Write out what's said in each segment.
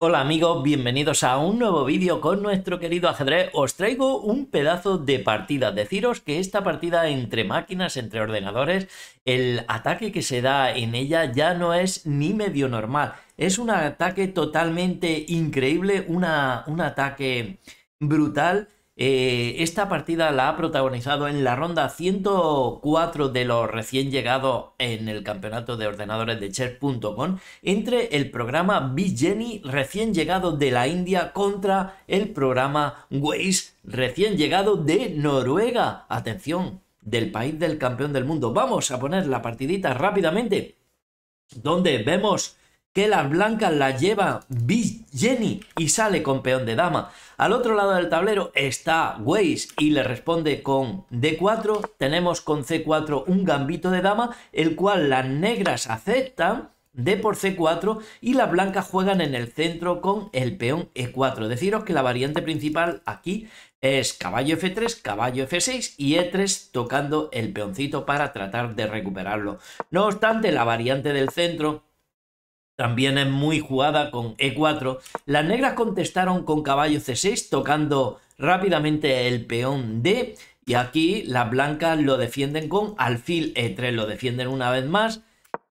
Hola amigos, bienvenidos a un nuevo vídeo con nuestro querido ajedrez. Os traigo un pedazo de partida. Deciros que esta partida entre máquinas, entre ordenadores, el ataque que se da en ella ya no es ni medio normal. Es un ataque totalmente increíble, una, un ataque brutal eh, esta partida la ha protagonizado en la ronda 104 de los recién llegados en el campeonato de ordenadores de chess.com entre el programa Jenny recién llegado de la India contra el programa Waze recién llegado de Noruega. Atención, del país del campeón del mundo. Vamos a poner la partidita rápidamente donde vemos que las blancas la lleva B Jenny y sale con peón de dama. Al otro lado del tablero está Waze y le responde con D4. Tenemos con C4 un gambito de dama, el cual las negras aceptan. D por C4 y las blancas juegan en el centro con el peón E4. Deciros que la variante principal aquí es caballo F3, caballo F6 y E3 tocando el peoncito para tratar de recuperarlo. No obstante, la variante del centro también es muy jugada con E4. Las negras contestaron con caballo C6 tocando rápidamente el peón D y aquí las blancas lo defienden con alfil E3, lo defienden una vez más.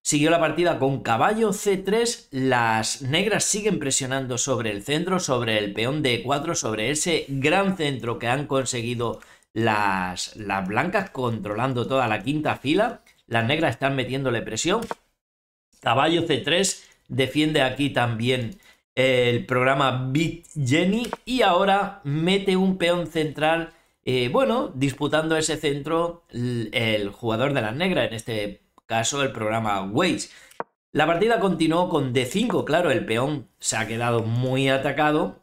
Siguió la partida con caballo C3, las negras siguen presionando sobre el centro, sobre el peón D4, sobre ese gran centro que han conseguido las, las blancas controlando toda la quinta fila. Las negras están metiéndole presión. Caballo C3, defiende aquí también el programa Bit Jenny y ahora mete un peón central. Eh, bueno, disputando ese centro el, jugador de las negras, en este caso el programa Waze. La partida continuó con D5, claro, el peón se ha quedado muy atacado,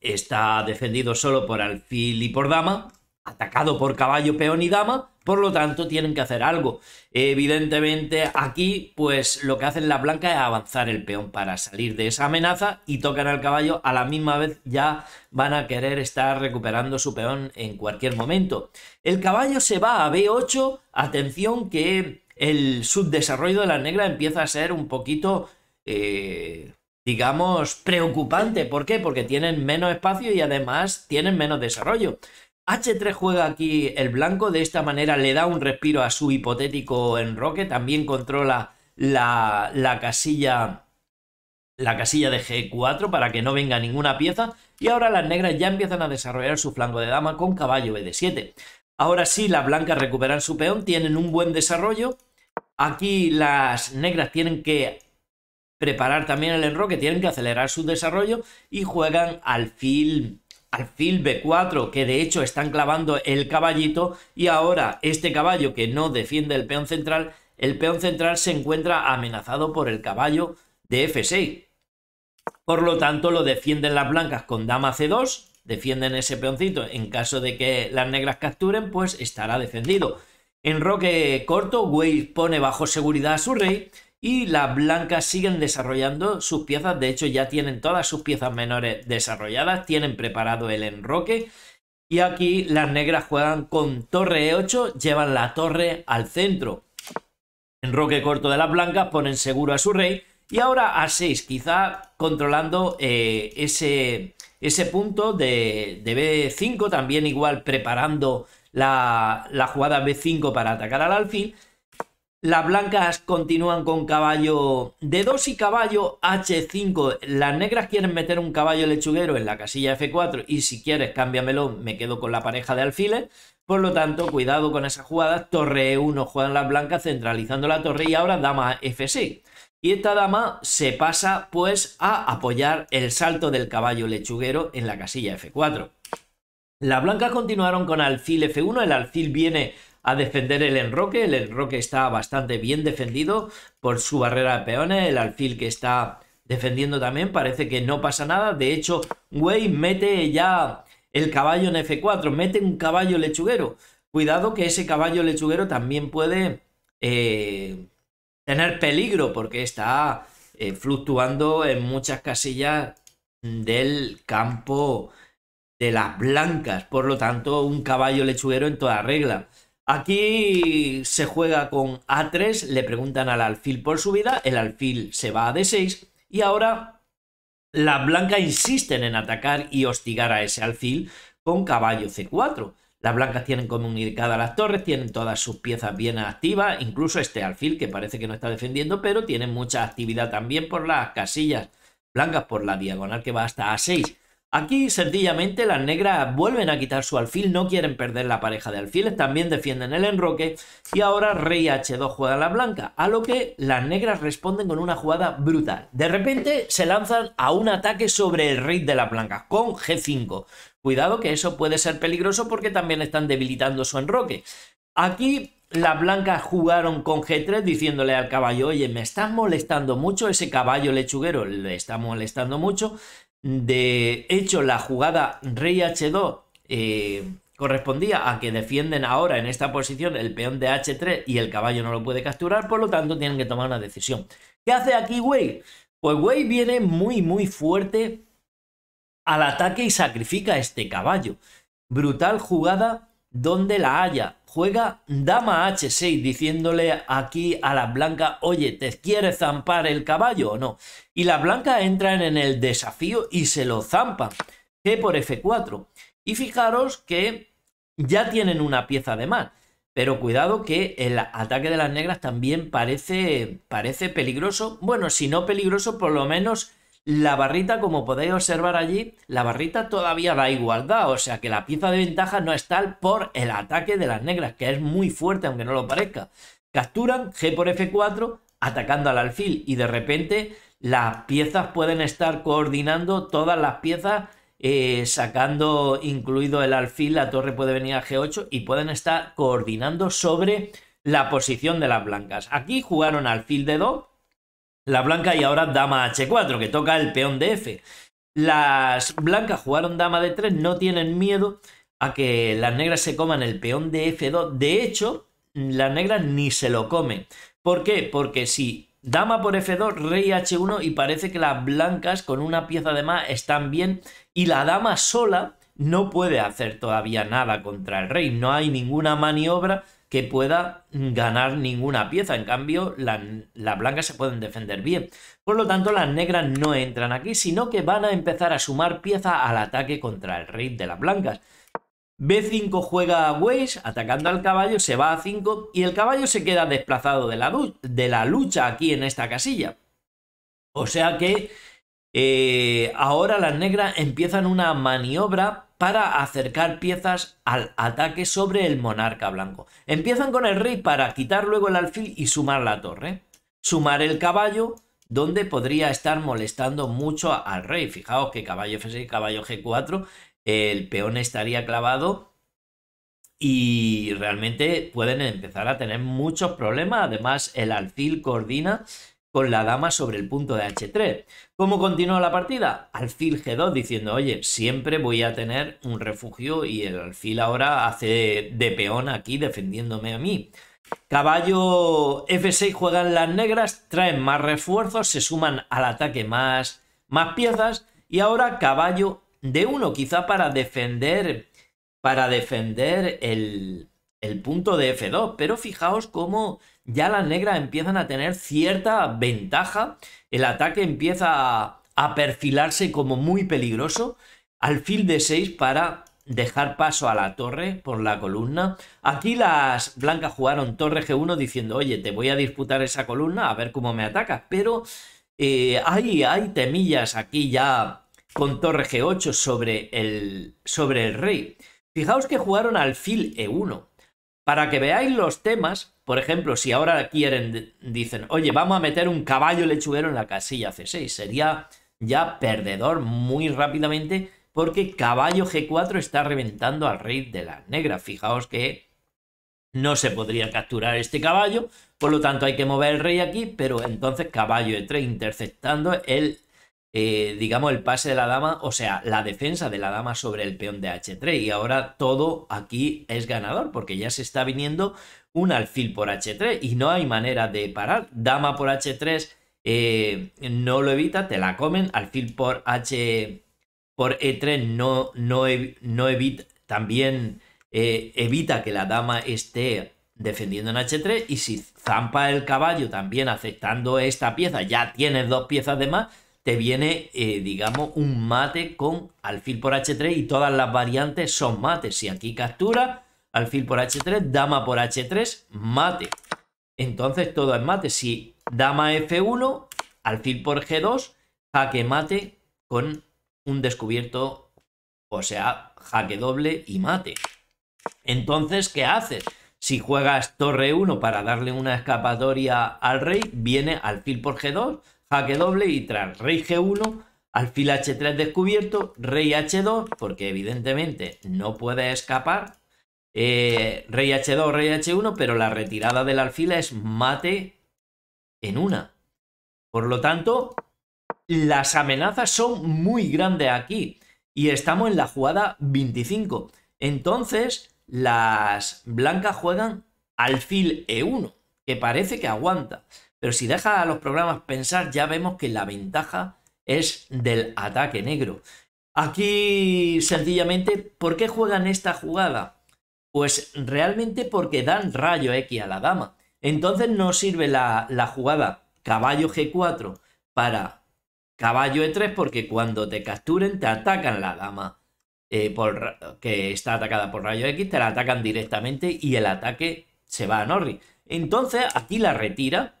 está defendido solo por alfil y por dama, atacado por caballo, peón y dama, por lo tanto, tienen que hacer algo. Evidentemente, aquí, pues lo que hacen las blancas es avanzar el peón para salir de esa amenaza y tocan al caballo. A la misma vez ya van a querer estar recuperando su peón en cualquier momento. El caballo se va a B8. Atención que el subdesarrollo de la negra empieza a ser un poquito... Eh, digamos, preocupante. ¿Por qué? Porque tienen menos espacio y además tienen menos desarrollo. H3 juega aquí el blanco, de esta manera le da un respiro a su hipotético enroque, también controla la, casilla la casilla de G4 para que no venga ninguna pieza y ahora las negras ya empiezan a desarrollar su flanco de dama con caballo BD7. Ahora sí, las blancas recuperan su peón, tienen un buen desarrollo. Aquí las negras tienen que preparar también el enroque, tienen que acelerar su desarrollo y juegan alfil alfil b4, que de hecho están clavando el caballito, y ahora este caballo que no defiende el peón central, el peón central se encuentra amenazado por el caballo de f6. Por lo tanto, lo defienden las blancas con dama c2, defienden ese peoncito. En caso de que las negras capturen, pues estará defendido. En roque corto, Wade pone bajo seguridad a su rey y las blancas siguen desarrollando sus piezas, de hecho ya tienen todas sus piezas menores desarrolladas, tienen preparado el enroque y aquí las negras juegan con torre E8, llevan la torre al centro. Enroque corto de las blancas, ponen seguro a su rey y ahora a 6, quizá controlando eh, ese, ese, punto de, B5, también igual preparando la, la jugada B5 para atacar al alfil las blancas continúan con caballo d 2 y caballo H5. Las negras quieren meter un caballo lechuguero en la casilla F4 y si quieres cámbiamelo, me quedo con la pareja de alfiles. Por lo tanto, cuidado con esas jugadas. Torre E1 juegan las blancas centralizando la torre y ahora dama F6. Y esta dama se pasa pues a apoyar el salto del caballo lechuguero en la casilla F4. Las blancas continuaron con alfil F1. El alfil viene a defender el enroque. El enroque está bastante bien defendido por su barrera de peones. El alfil que está defendiendo también parece que no pasa nada. De hecho, wey mete ya el caballo en F4. Mete un caballo lechuguero. Cuidado que ese caballo lechuguero también puede eh, tener peligro porque está eh, fluctuando en muchas casillas del campo de las blancas. Por lo tanto, un caballo lechuguero en toda regla. Aquí se juega con A3, le preguntan al alfil por su vida, el alfil se va a D6 y ahora las blancas insisten en atacar y hostigar a ese alfil con caballo C4. Las blancas tienen comunicadas las torres, tienen todas sus piezas bien activas, incluso este alfil que parece que no está defendiendo, pero tiene mucha actividad también por las casillas blancas por la diagonal que va hasta A6. Aquí sencillamente las negras vuelven a quitar su alfil, no quieren perder la pareja de alfiles, también defienden el enroque y ahora rey h2 juega la blanca, a lo que las negras responden con una jugada brutal. De repente se lanzan a un ataque sobre el rey de las blancas con g5. Cuidado que eso puede ser peligroso porque también están debilitando su enroque. Aquí las blancas jugaron con G3 diciéndole al caballo, oye, me estás molestando mucho, ese caballo lechuguero le está molestando mucho, de hecho, la jugada rey h2 eh, correspondía a que defienden ahora en esta posición el peón de h3 y el caballo no lo puede capturar, por lo tanto tienen que tomar una decisión. ¿Qué hace aquí Wei? Pues Wei viene muy muy fuerte al ataque y sacrifica este caballo. Brutal jugada donde la haya. Juega dama h6 diciéndole aquí a la blanca, oye, ¿te quieres zampar el caballo o no? Y las blancas entran en el desafío y se lo zampan. G por F4. Y fijaros que ya tienen una pieza de más. Pero cuidado que el ataque de las negras también parece, parece peligroso. Bueno, si no peligroso, por lo menos la barrita, como podéis observar allí, la barrita todavía da igualdad, o sea que la pieza de ventaja no es tal por el ataque de las negras, que es muy fuerte aunque no lo parezca. Capturan G por F4 atacando al alfil y de repente las piezas pueden estar coordinando todas las piezas eh, sacando incluido el alfil, la torre puede venir a G8 y pueden estar coordinando sobre la posición de las blancas. Aquí jugaron alfil de 2 la blanca y ahora dama h4, que toca el peón de f. Las blancas jugaron dama de 3 no tienen miedo a que las negras se coman el peón de f2. De hecho, las negras ni se lo comen. ¿Por qué? Porque si dama por f2, rey h1 y parece que las blancas con una pieza de más están bien y la dama sola no puede hacer todavía nada contra el rey. No hay ninguna maniobra que pueda ganar ninguna pieza. En cambio, las, blancas se pueden defender bien. Por lo tanto, las negras no entran aquí, sino que van a empezar a sumar pieza al ataque contra el rey de las blancas. B5 juega a Weiss, atacando al caballo, se va a 5 y el caballo se queda desplazado de la, de la lucha aquí en esta casilla. O sea que eh, ahora las negras empiezan una maniobra para acercar piezas al ataque sobre el monarca blanco. Empiezan con el rey para quitar luego el alfil y sumar la torre. Sumar el caballo, donde podría estar molestando mucho al rey. Fijaos que caballo F6, caballo G4, el peón estaría clavado y realmente pueden empezar a tener muchos problemas. Además, el alfil coordina con la dama sobre el punto de h3. ¿Cómo continúa la partida? Alfil g2 diciendo, oye, siempre voy a tener un refugio y el alfil ahora hace de peón aquí defendiéndome a mí. Caballo f6 juegan las negras, traen más refuerzos, se suman al ataque más, más piezas y ahora caballo d1 quizá para defender para defender el, el punto de F2, pero fijaos cómo ya las negras empiezan a tener cierta ventaja, el ataque empieza a, perfilarse como muy peligroso, al alfil de 6 para dejar paso a la torre por la columna. Aquí las blancas jugaron torre G1 diciendo, oye, te voy a disputar esa columna a ver cómo me atacas, pero eh, hay, temillas aquí ya con torre G8 sobre el, sobre el rey. Fijaos que jugaron al alfil E1, para que veáis los temas, por ejemplo, si ahora quieren, dicen, oye, vamos a meter un caballo lechuguero en la casilla C6, sería ya perdedor muy rápidamente porque caballo G4 está reventando al rey de las negras. Fijaos que no se podría capturar este caballo, por lo tanto hay que mover el rey aquí, pero entonces caballo E3 interceptando el eh, digamos, el pase de la dama, o sea, la defensa de la dama sobre el peón de h3. Y ahora todo aquí es ganador, porque ya se está viniendo un alfil por h3 y no hay manera de parar. Dama por h3 eh, no lo evita, te la comen. Alfil por h por e3 no, no, no evita, también eh, evita que la dama esté defendiendo en h3 y si zampa el caballo también aceptando esta pieza, ya tienes dos piezas de más viene, eh, digamos, un mate con alfil por h3 y todas las variantes son mates. Si aquí captura, alfil por h3, dama por h3, mate. Entonces todo es mate. Si dama f1, alfil por g2, jaque mate con un descubierto, o sea, jaque doble y mate. Entonces, ¿qué haces? Si juegas torre 1 para darle una escapatoria al rey, viene alfil por g2, jaque doble y tras rey g1, alfil h3 descubierto, rey h2, porque evidentemente no puede escapar, eh, rey h2, rey h1, pero la retirada del alfil es mate en una. Por lo tanto, las amenazas son muy grandes aquí y estamos en la jugada 25. Entonces, las blancas juegan alfil e1 parece que aguanta. Pero si deja a los programas pensar, ya vemos que la ventaja es del ataque negro. Aquí, sencillamente, ¿por qué juegan esta jugada? Pues realmente porque dan rayo X a la dama. Entonces no sirve la, jugada caballo G4 para caballo E3 porque cuando te capturen te atacan la dama. Eh, por, que está atacada por rayo X, te la atacan directamente y el ataque se va a Norri. Entonces aquí la retira.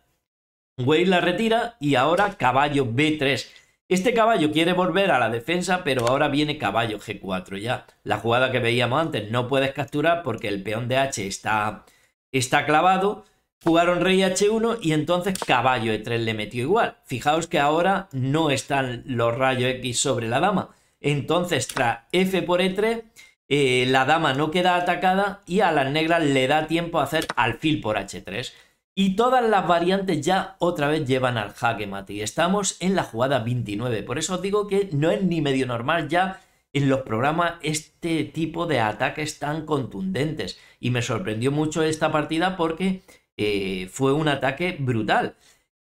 Wade la retira y ahora caballo B3. Este caballo quiere volver a la defensa, pero ahora viene caballo G4 ya. La jugada que veíamos antes, no puedes capturar porque el peón de H está, está clavado. Jugaron rey H1 y entonces caballo E3 le metió igual. Fijaos que ahora no están los rayos X sobre la dama. Entonces, tra F por E3, eh, la dama no queda atacada y a las negras le da tiempo a hacer alfil por h3. Y todas las variantes ya otra vez llevan al jaque mate. Y estamos en la jugada 29. Por eso os digo que no es ni medio normal ya en los programas este tipo de ataques tan contundentes. Y me sorprendió mucho esta partida porque eh, fue un ataque brutal.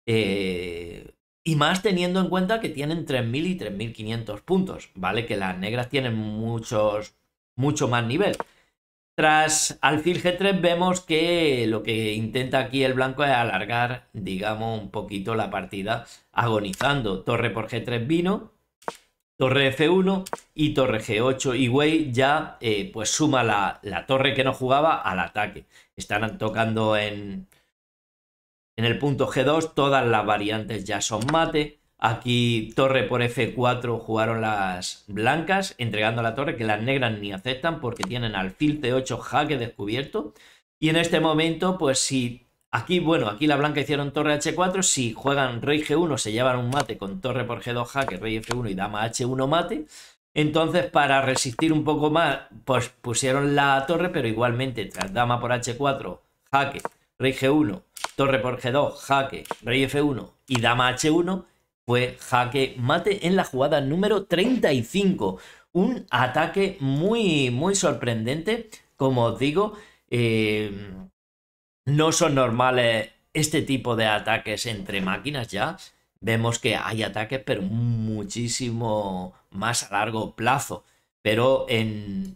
Eh, y más teniendo en cuenta que tienen 3.000 y 3.500 puntos, ¿vale? Que las negras tienen muchos mucho más nivel. Tras alfil G3 vemos que lo que intenta aquí el blanco es alargar, digamos, un poquito la partida agonizando. Torre por G3 vino, torre F1 y torre G8. Y güey ya eh, pues suma la, la, torre que no jugaba al ataque. están tocando en, en el punto G2, todas las variantes ya son mate. Aquí torre por F4 jugaron las blancas, entregando la torre, que las negras ni aceptan porque tienen alfil T8 jaque descubierto. Y en este momento, pues si aquí, bueno, aquí la blanca hicieron torre H4, si juegan rey G1 se llevan un mate con torre por G2 jaque, rey F1 y dama H1 mate. Entonces, para resistir un poco más, pues pusieron la torre, pero igualmente tras dama por H4, jaque, rey G1, torre por G2, jaque, rey F1 y dama H1 fue jaque mate en la jugada número 35. Un ataque muy, muy sorprendente, como os digo. Eh, no son normales este tipo de ataques entre máquinas ya. Vemos que hay ataques, pero muchísimo más a largo plazo. Pero en,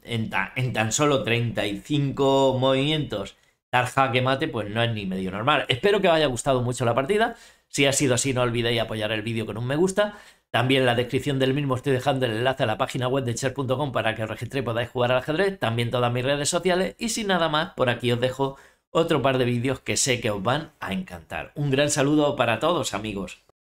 tan solo 35 movimientos, dar jaque mate, pues no es ni medio normal. Espero que os haya gustado mucho la partida. Si ha sido así, no olvidéis apoyar el vídeo con un me gusta. También en la descripción del mismo estoy dejando el enlace a la página web de chess.com para que os registréis y podáis jugar al ajedrez. También todas mis redes sociales. Y sin nada más, por aquí os dejo otro par de vídeos que sé que os van a encantar. Un gran saludo para todos, amigos.